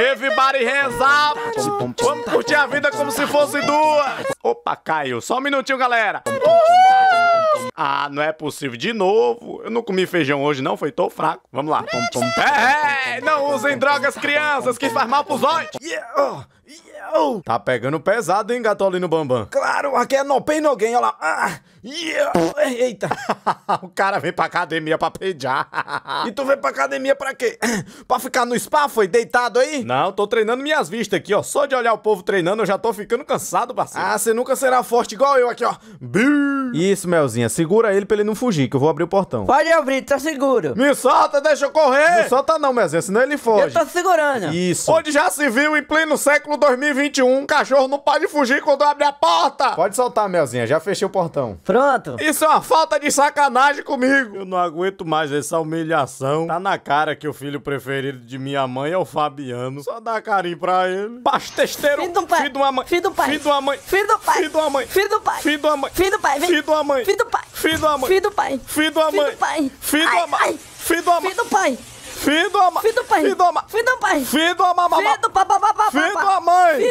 Everybody hands up! Tá Vamos curtir a vida como se fosse duas! Opa, caiu. Só um minutinho, galera. Uhul! Tá ah, não é possível. De novo, eu não comi feijão hoje, não, foi tão fraco. Vamos lá. Pum, pum, pum. É, não usem drogas, crianças, que faz mal pros olhos. Yeah, oh. oh. Tá pegando pesado, hein, Gatolino Bambam? Claro, aqui é no pain no gain, olha lá. Ah, yeah. Oh, eita. o cara vem pra academia pra pedir. e tu vem pra academia pra quê? pra ficar no spa, foi? Deitado aí? Não, tô treinando minhas vistas aqui, ó. Só de olhar o povo treinando, eu já tô ficando cansado, parceiro. Ah, você nunca será forte igual eu aqui, ó. Biu. Isso, Melzinha. Segura ele pra ele não fugir, que eu vou abrir o portão. Pode abrir, tá seguro. Me solta, deixa eu correr. Me solta não, Melzinha, senão ele foge. Eu tô segurando. Isso. Onde já se viu em pleno século 2021, cachorro não pode fugir quando abre a porta. Pode soltar, Melzinha, já fechei o portão. Pronto. Isso é uma falta de sacanagem comigo. Eu não aguento mais essa humilhação. Tá na cara que o filho preferido de minha mãe é o Fabiano. Só dá carinho pra ele. Bastesteiro. Filho do pai. Filho do pai. mãe. Filho do pai. Filho de uma mãe. do pai. Filho de uma mãe. do pai. Filho do pai. Filho do mãe. Filho do pai. Filho do mãe. Filho do pai. Filho do mãe. Filho do pai. Filho do mãe. Filho do pai. Filho do pai. Filho do pai. Filho do pai. Filho do pai. Filho do pai. Filho do pai. Filho do pai.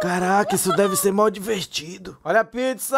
Caraca, isso deve ser mal divertido. Olha a pizza.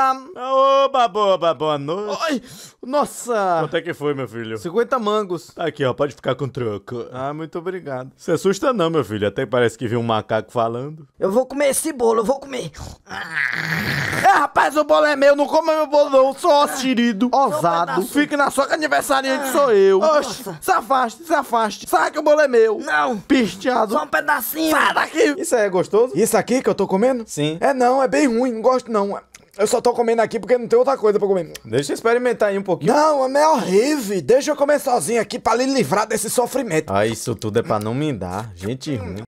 Oba, boba, boa noite. Ai, nossa. Quanto é que foi, meu filho? 50 mangos. Tá aqui, ó, pode ficar com troco. Ah, muito obrigado. Se assusta não, meu filho. Até parece que viu um macaco falando. Eu vou comer esse bolo, eu vou comer. Ah, rapaz, o bolo é meu, não coma meu bolo não. Sou ossirido, ah, ousado. Fique na sua que aniversariante sou eu. Oxe, se afaste, se afaste. Sabe que o bolo é meu. Não. Pisteado. Só um pedacinho. Sai daqui. Isso aí é gostoso? Isso aqui que eu tô comendo? Sim. É não, é bem ruim, não gosto não. Eu só tô comendo aqui porque não tem outra coisa pra comer. Deixa eu experimentar aí um pouquinho. Não, é horrível. Deixa eu comer sozinho aqui pra lhe livrar desse sofrimento. Ah, isso tudo é pra não me dar. Gente hum. ruim.